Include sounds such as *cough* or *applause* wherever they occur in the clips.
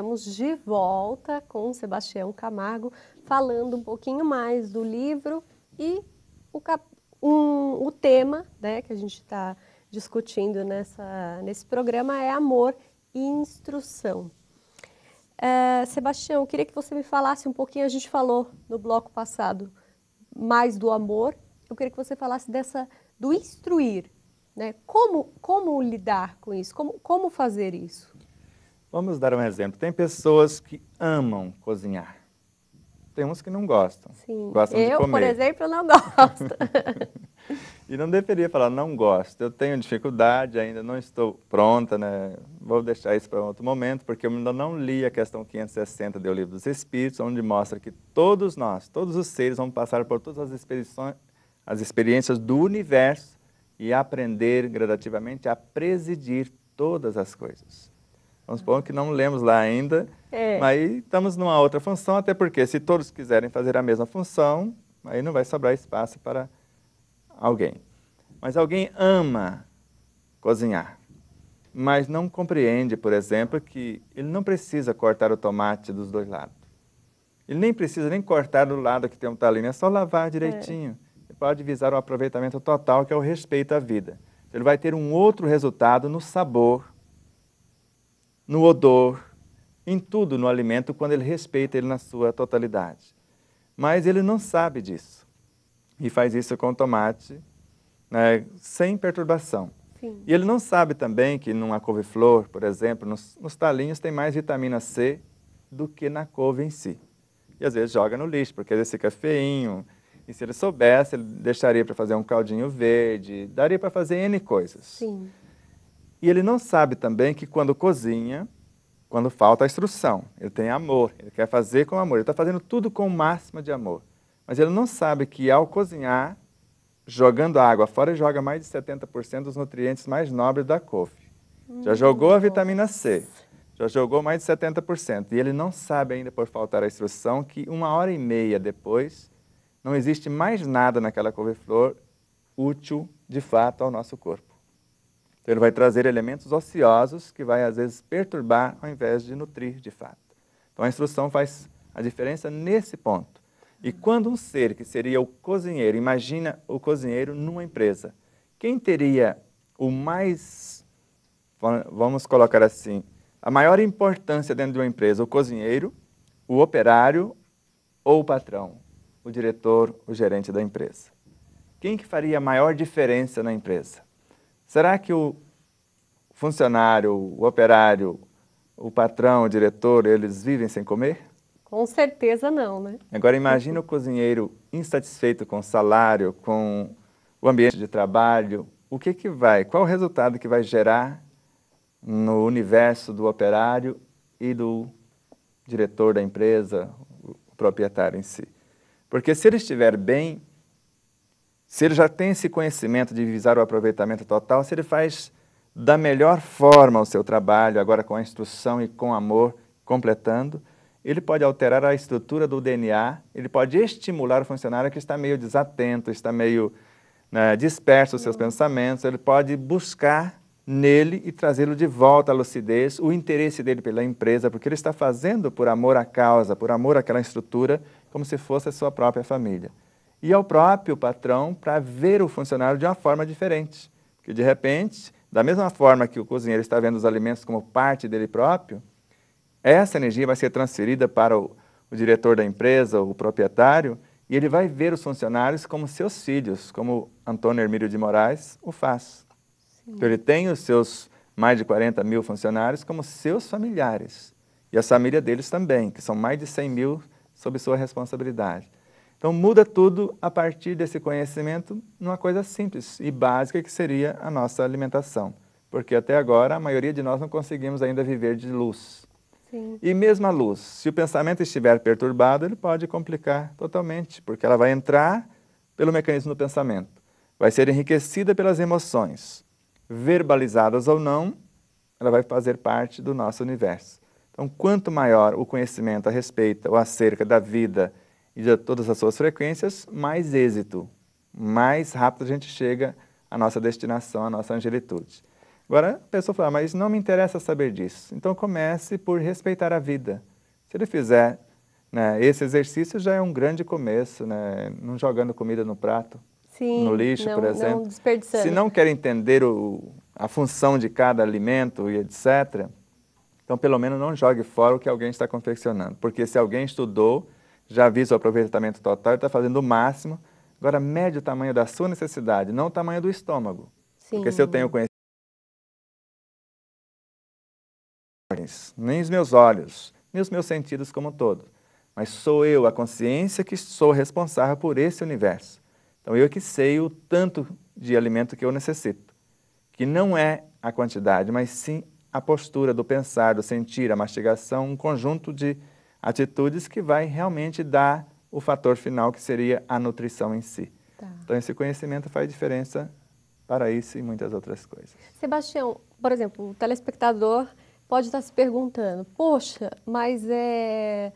estamos de volta com Sebastião Camargo falando um pouquinho mais do livro e o, cap... um, o tema né, que a gente está discutindo nessa, nesse programa é amor e instrução. Uh, Sebastião, eu queria que você me falasse um pouquinho, a gente falou no bloco passado mais do amor, eu queria que você falasse dessa do instruir, né? Como, como lidar com isso? Como, como fazer isso? Vamos dar um exemplo. Tem pessoas que amam cozinhar. Tem uns que não gostam. Sim. Gostam eu, de comer. por exemplo, não gosto. *laughs* e não deveria falar, não gosto. Eu tenho dificuldade, ainda não estou pronta, né? Vou deixar isso para outro momento, porque eu ainda não li a questão 560 do Livro dos Espíritos, onde mostra que todos nós, todos os seres, vão passar por todas as as experiências do universo e aprender gradativamente a presidir todas as coisas. Vamos supor que não lemos lá ainda, é. mas estamos numa outra função, até porque se todos quiserem fazer a mesma função, aí não vai sobrar espaço para alguém. Mas alguém ama cozinhar, mas não compreende, por exemplo, que ele não precisa cortar o tomate dos dois lados. Ele nem precisa nem cortar do lado que tem um talinho, é só lavar é. direitinho. É. Ele pode visar um aproveitamento total, que é o respeito à vida. Ele vai ter um outro resultado no sabor no odor, em tudo no alimento, quando ele respeita ele na sua totalidade. Mas ele não sabe disso. E faz isso com o tomate, né, sem perturbação. Sim. E ele não sabe também que numa couve-flor, por exemplo, nos, nos, talinhos tem mais vitamina C do que na couve em si. E às vezes joga no lixo, porque às vezes fica feinho. E se ele soubesse, ele deixaria para fazer um caldinho verde, daria para fazer N coisas. Sim. E ele não sabe também que quando cozinha, quando falta a instrução, ele tem amor, ele quer fazer com amor, ele está fazendo tudo com o máximo de amor. Mas ele não sabe que ao cozinhar, jogando água fora, joga mais de 70% dos nutrientes mais nobres da couve. já hum, jogou a vitamina C, já jogou mais de 70%. E ele não sabe ainda, por faltar a instrução, que uma hora e meia depois, não existe mais nada naquela couve-flor útil, de fato, ao nosso corpo. Então, ele vai trazer elementos ociosos que vai, às vezes, perturbar ao invés de nutrir, de fato. Então, a instrução faz a diferença nesse ponto. E quando um ser que seria o cozinheiro, imagina o cozinheiro numa empresa, quem teria o mais, vamos colocar assim, a maior importância dentro de uma empresa? O cozinheiro, o operário ou o patrão? O diretor, o gerente da empresa? Quem que faria a maior diferença na empresa? Será que o funcionário, o operário, o patrão, o diretor, eles vivem sem comer? Com certeza não, né? Agora imagine o cozinheiro insatisfeito com o salário, com o ambiente de trabalho. O que que vai, qual o resultado que vai gerar no universo do operário e do diretor da empresa, o proprietário em si? Porque se ele estiver bem, se ele já tem esse conhecimento de visar o aproveitamento total, se ele faz da melhor forma o seu trabalho, agora com a instrução e com amor, completando, ele pode alterar a estrutura do DNA, ele pode estimular o funcionário que está meio desatento, está meio né, disperso os seus pensamentos, ele pode buscar nele e trazê-lo de volta à lucidez, o interesse dele pela empresa, porque ele está fazendo por amor à causa, por amor àquela estrutura, como se fosse a sua própria família e ao próprio patrão para ver o funcionário de uma forma diferente. Porque, de repente, da mesma forma que o cozinheiro está vendo os alimentos como parte dele próprio, essa energia vai ser transferida para o, o diretor da empresa, o proprietário, e ele vai ver os funcionários como seus filhos, como Antônio Hermílio de Moraes o faz. Sim. Então, ele tem os seus mais de 40 mil funcionários como seus familiares, e a família deles também, que são mais de 100 mil sob sua responsabilidade. Então muda tudo a partir desse conhecimento numa coisa simples e básica que seria a nossa alimentação. Porque até agora a maioria de nós não conseguimos ainda viver de luz. Sim. E mesmo a luz, se o pensamento estiver perturbado, ele pode complicar totalmente, porque ela vai entrar pelo mecanismo do pensamento, vai ser enriquecida pelas emoções, verbalizadas ou não, ela vai fazer parte do nosso universo. Então, quanto maior o conhecimento a respeito ou acerca da vida e de todas as suas frequências, mais êxito, mais rápido a gente chega à nossa destinação, à nossa angelitude. Agora, a pessoa fala, ah, mas não me interessa saber disso. Então comece por respeitar a vida. Se ele fizer né, esse exercício, já é um grande começo, né, não jogando comida no prato, Sim, no lixo, não, por exemplo. Não desperdiçando. Se não quer entender o, a função de cada alimento e etc., então pelo menos não jogue fora o que alguém está confeccionando. Porque se alguém estudou, já visa o aproveitamento total, está fazendo o máximo. Agora, mede o tamanho da sua necessidade, não o tamanho do estômago. Sim. Porque se eu tenho conhecimento, nem os meus olhos, nem os meus sentidos como um todo, mas sou eu, a consciência, que sou responsável por esse universo. Então, eu é que sei o tanto de alimento que eu necessito, que não é a quantidade, mas sim a postura do pensar, do sentir, a mastigação, um conjunto de atitudes que vai realmente dar o fator final, que seria a nutrição em si. Tá. Então, esse conhecimento faz diferença para isso e muitas outras coisas. Sebastião, por exemplo, o telespectador pode estar se perguntando: poxa, mas é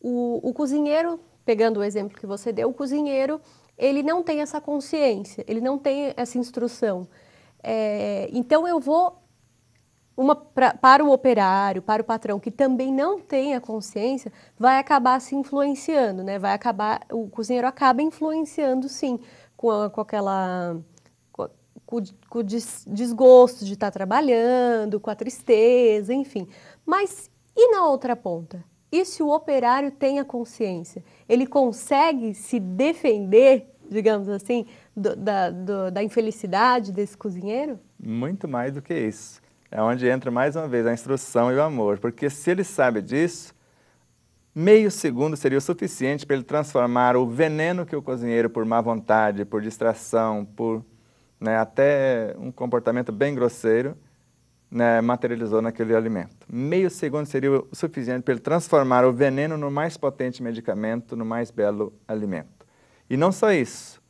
o, o cozinheiro, pegando o exemplo que você deu, o cozinheiro ele não tem essa consciência, ele não tem essa instrução. É, então eu vou uma pra, para o operário, para o patrão que também não tem a consciência, vai acabar se influenciando, né? Vai acabar, o cozinheiro acaba influenciando sim com, a, com aquela com, o des, desgosto de estar trabalhando, com a tristeza, enfim. Mas e na outra ponta? E se o operário tem a consciência? Ele consegue se defender, digamos assim, do, da, do, da infelicidade desse cozinheiro? Muito mais do que isso é onde entra mais uma vez a instrução e o amor, porque se ele sabe disso, meio segundo seria o suficiente para ele transformar o veneno que o cozinheiro, por má vontade, por distração, por né, até um comportamento bem grosseiro, né, materializou naquele alimento. Meio segundo seria o suficiente para ele transformar o veneno no mais potente medicamento, no mais belo alimento. E não só isso,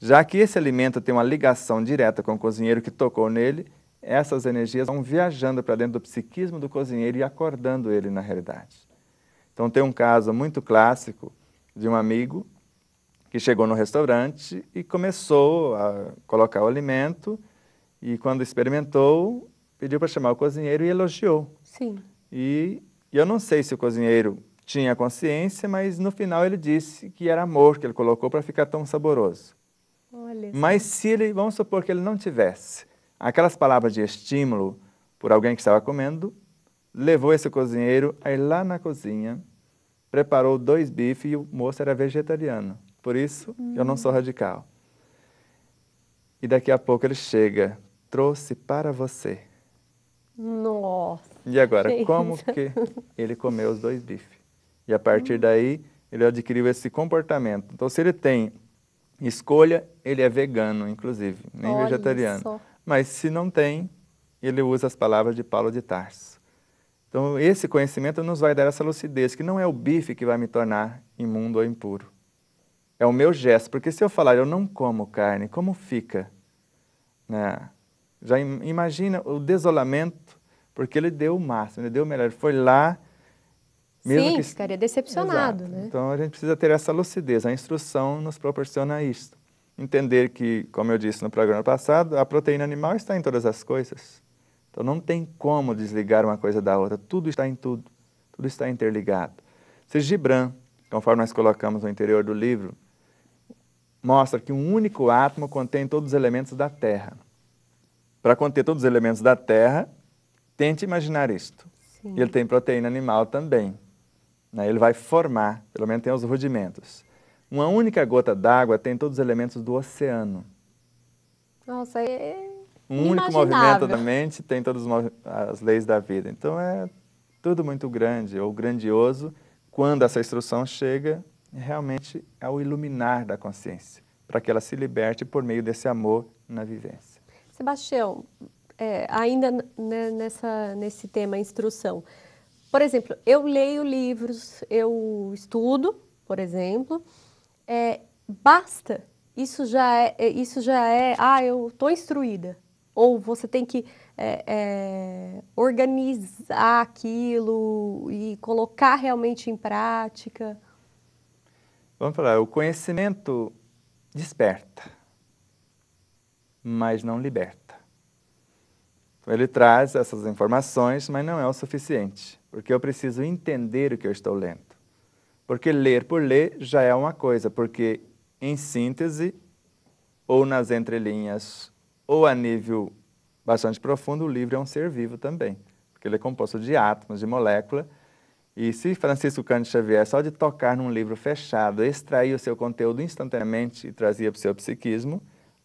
já que esse alimento tem uma ligação direta com o cozinheiro que tocou nele, essas energias vão viajando para dentro do psiquismo do cozinheiro e acordando ele na realidade. Então, tem um caso muito clássico de um amigo que chegou no restaurante e começou a colocar o alimento e quando experimentou, pediu para chamar o cozinheiro e elogiou. Sim. E, e, eu não sei se o cozinheiro tinha consciência, mas no final ele disse que era amor que ele colocou para ficar tão saboroso. Olha. Mas se ele, vamos supor que ele não tivesse, Aquelas palavras de estímulo por alguém que estava comendo levou esse cozinheiro a ir lá na cozinha, preparou dois bifes e o moço era vegetariano. Por isso, hum. eu não sou hum. radical. E daqui a pouco ele chega, trouxe para você. Nossa! E agora, gente. como que ele comeu os dois bifes? E a partir hum. daí, ele adquiriu esse comportamento. Então, se ele tem escolha, ele é vegano, inclusive, nem Olha vegetariano. Só. Mas se não tem, ele usa as palavras de Paulo de Tarso. Então, esse conhecimento nos vai dar essa lucidez, que não é o bife que vai me tornar imundo ou impuro. É o meu gesto, porque se eu falar, eu não como carne, como fica? Né? Já imagina o desolamento, porque ele deu o máximo, ele deu o melhor, ele foi lá. Mesmo Sim, que... ficaria decepcionado. Né? Então, a gente precisa ter essa lucidez, a instrução nos proporciona isto entender que, como eu disse no programa passado, a proteína animal está em todas as coisas. Então não tem como desligar uma coisa da outra, tudo está em tudo, tudo está interligado. Se Gibran, conforme nós colocamos no interior do livro, mostra que um único átomo contém todos os elementos da Terra. Para conter todos os elementos da Terra, tente imaginar isto. Sim. E ele tem proteína animal também. Né? Ele vai formar, pelo menos tem os rudimentos. Uma única gota d'água tem todos os elementos do oceano. Nossa, é um único movimento da mente tem todas as leis da vida. Então é tudo muito grande ou grandioso quando essa instrução chega realmente ao é iluminar da consciência, para que ela se liberte por meio desse amor na vivência. Sebastião, é, ainda né, nessa, nesse tema instrução, por exemplo, eu leio livros, eu estudo, por exemplo, é, basta. Isso já é, é, isso já é, ah, eu estou instruída. Ou você tem que é, é, organizar aquilo e colocar realmente em prática. Vamos falar, o conhecimento desperta, mas não liberta. Ele traz essas informações, mas não é o suficiente, porque eu preciso entender o que eu estou lendo. Porque ler por ler já é uma coisa, porque em síntese, ou nas entrelinhas, ou a nível bastante profundo, o livro é um ser vivo também, porque ele é composto de átomos, de molécula. E se Francisco Cândido Xavier, só de tocar num livro fechado, extraía o seu conteúdo instantaneamente e trazia para o seu psiquismo,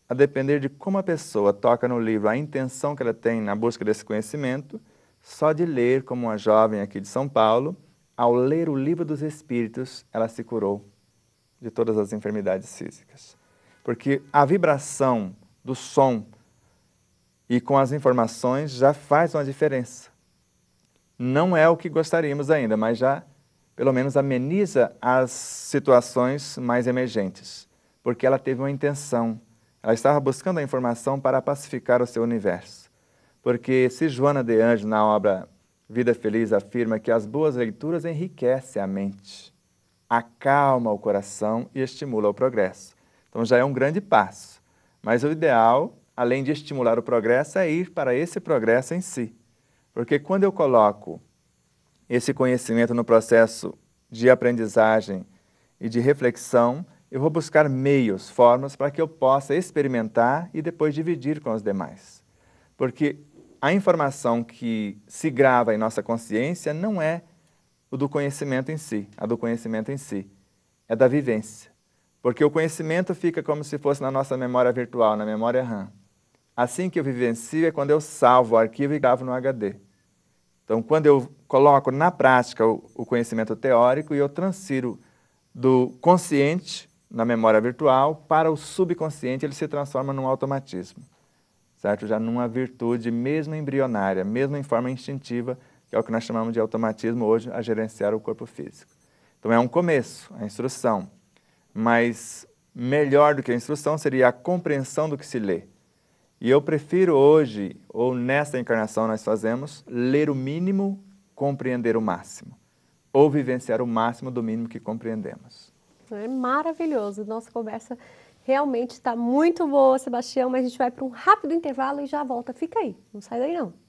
a depender de como a pessoa toca no livro, a intenção que ela tem na busca desse conhecimento, só de ler, como uma jovem aqui de São Paulo, ao ler o livro dos Espíritos, ela se curou de todas as enfermidades físicas. Porque a vibração do som e com as informações já faz uma diferença. Não é o que gostaríamos ainda, mas já pelo menos ameniza as situações mais emergentes, porque ela teve uma intenção. Ela estava buscando a informação para pacificar o seu universo. Porque se Joana de Anjos, na obra Vida Feliz afirma que as boas leituras enriquecem a mente, acalma o coração e estimula o progresso. Então já é um grande passo. Mas o ideal, além de estimular o progresso, é ir para esse progresso em si. Porque quando eu coloco esse conhecimento no processo de aprendizagem e de reflexão, eu vou buscar meios, formas para que eu possa experimentar e depois dividir com os demais. Porque a informação que se grava em nossa consciência não é o do conhecimento em si, a do conhecimento em si, é da vivência. Porque o conhecimento fica como se fosse na nossa memória virtual, na memória RAM. Assim que eu vivencio é quando eu salvo o arquivo e gravo no HD. Então, quando eu coloco na prática o, conhecimento teórico e eu transfiro do consciente, na memória virtual, para o subconsciente, ele se transforma num automatismo certo? Já numa virtude mesmo embrionária, mesmo em forma instintiva, que é o que nós chamamos de automatismo hoje a gerenciar o corpo físico. Então é um começo, é a instrução, mas melhor do que a instrução seria a compreensão do que se lê. E eu prefiro hoje, ou nesta encarnação nós fazemos, ler o mínimo, compreender o máximo, ou vivenciar o máximo do mínimo que compreendemos. É maravilhoso. Nossa conversa Realmente está muito boa, Sebastião, mas a gente vai para um rápido intervalo e já volta. Fica aí, não sai daí não.